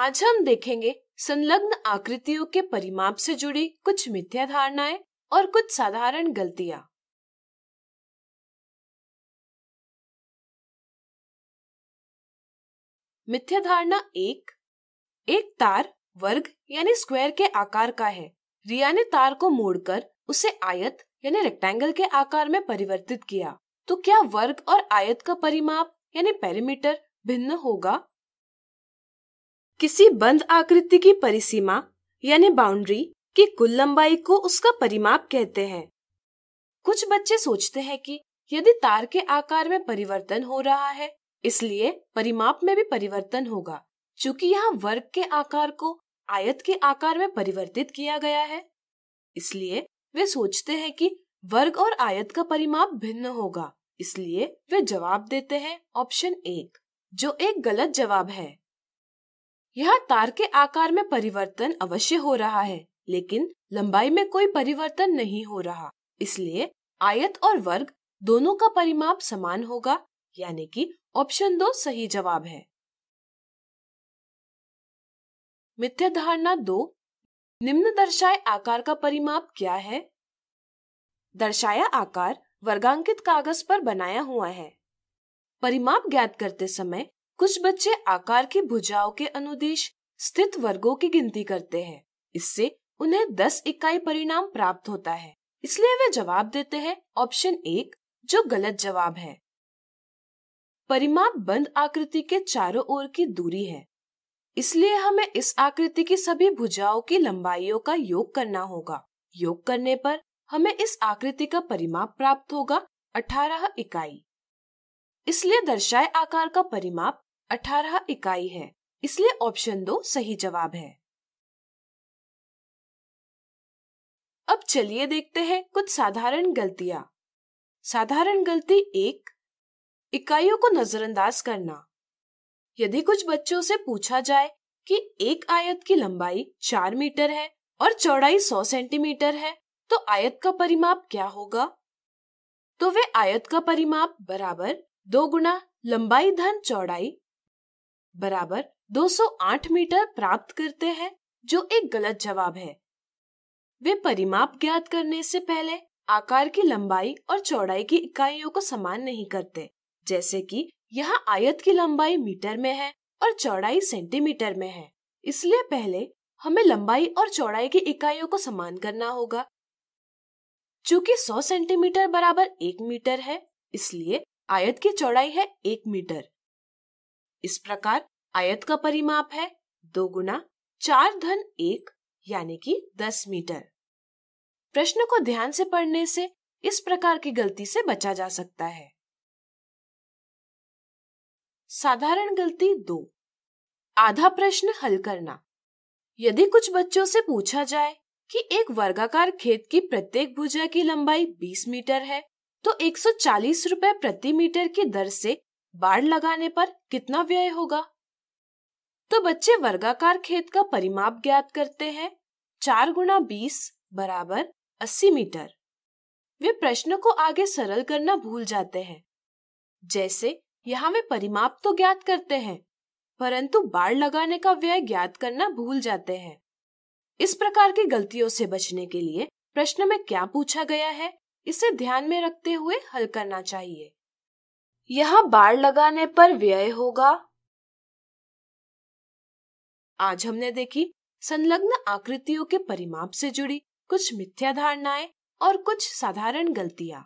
आज हम देखेंगे संलग्न आकृतियों के परिमाप से जुड़ी कुछ मिथ्या धारणाएं और कुछ साधारण गलतियां मिथ्या धारणा एक एक तार वर्ग यानी स्क्वायर के आकार का है रिया ने तार को मोड़कर उसे आयत यानी रेक्टेंगल के आकार में परिवर्तित किया तो क्या वर्ग और आयत का परिमाप यानी पेरीमीटर भिन्न होगा किसी बंद आकृति की परिसीमा यानी बाउंड्री की कुल लंबाई को उसका परिमाप कहते हैं कुछ बच्चे सोचते हैं कि यदि तार के आकार में परिवर्तन हो रहा है इसलिए परिमाप में भी परिवर्तन होगा चूंकि यहाँ वर्ग के आकार को आयत के आकार में परिवर्तित किया गया है इसलिए वे सोचते हैं कि वर्ग और आयत का परिमाप भिन्न होगा इसलिए वे जवाब देते हैं ऑप्शन एक जो एक गलत जवाब है यह तार के आकार में परिवर्तन अवश्य हो रहा है लेकिन लंबाई में कोई परिवर्तन नहीं हो रहा इसलिए आयत और वर्ग दोनों का परिमाप समान होगा यानी कि ऑप्शन दो सही जवाब है मिथ्या धारणा दो निम्न दर्शाए आकार का परिमाप क्या है दर्शाया आकार वर्गांकित कागज पर बनाया हुआ है परिमाप ज्ञात करते समय कुछ बच्चे आकार की भुजाओं के अनुदेश स्थित वर्गों की गिनती करते हैं इससे उन्हें 10 इकाई परिणाम प्राप्त होता है इसलिए वे जवाब देते हैं ऑप्शन एक जो गलत जवाब है परिमाप बंद आकृति के चारों ओर की दूरी है इसलिए हमें इस आकृति की सभी भुजाओं की लंबाइयों का योग करना होगा योग करने पर हमें इस आकृति का परिमाप प्राप्त होगा 18 इकाई इसलिए दर्शाए आकार का परिमाप अठारह इकाई है इसलिए ऑप्शन दो सही जवाब है अब चलिए देखते हैं कुछ साधारण गलतियां साधारण गलती एक इकाइयों को नजरअंदाज करना यदि कुछ बच्चों से पूछा जाए कि एक आयत की लंबाई चार मीटर है और चौड़ाई सौ सेंटीमीटर है तो आयत का परिमाप क्या होगा तो वे आयत का परिमाप बराबर दो गुना लंबाई धन चौड़ाई बराबर 208 मीटर प्राप्त करते हैं जो एक गलत जवाब है वे परिमाप ज्ञात करने से पहले आकार की लंबाई और चौड़ाई की इकाइयों को समान नहीं करते जैसे कि यहाँ आयत की लंबाई मीटर में है और चौड़ाई सेंटीमीटर में है इसलिए पहले हमें लंबाई और चौड़ाई की इकाइयों को समान करना होगा चूंकि 100 सेंटीमीटर बराबर एक मीटर है इसलिए आयत की चौड़ाई है एक मीटर इस प्रकार आयत का परिमाप है दो गुना चार धन एक यानी कि दस मीटर प्रश्न को ध्यान से पढ़ने से इस प्रकार की गलती से बचा जा सकता है साधारण गलती दो आधा प्रश्न हल करना यदि कुछ बच्चों से पूछा जाए कि एक वर्गाकार खेत की प्रत्येक भुजा की लंबाई 20 मीटर है तो 140 रुपए प्रति मीटर की दर से बाढ़ लगाने पर कितना व्यय होगा तो बच्चे वर्गाकार खेत का परिमाप ज्ञात करते हैं चार गुणा बीस बराबर अस्सी मीटर वे प्रश्न को आगे सरल करना भूल जाते हैं जैसे यहाँ वे परिमाप तो ज्ञात करते हैं परंतु बाढ़ लगाने का व्यय ज्ञात करना भूल जाते हैं इस प्रकार की गलतियों से बचने के लिए प्रश्न में क्या पूछा गया है इसे ध्यान में रखते हुए हल करना चाहिए यहाँ बाढ़ लगाने पर व्यय होगा आज हमने देखी संलग्न आकृतियों के परिमाप से जुड़ी कुछ मिथ्या धारणाएं और कुछ साधारण गलतियां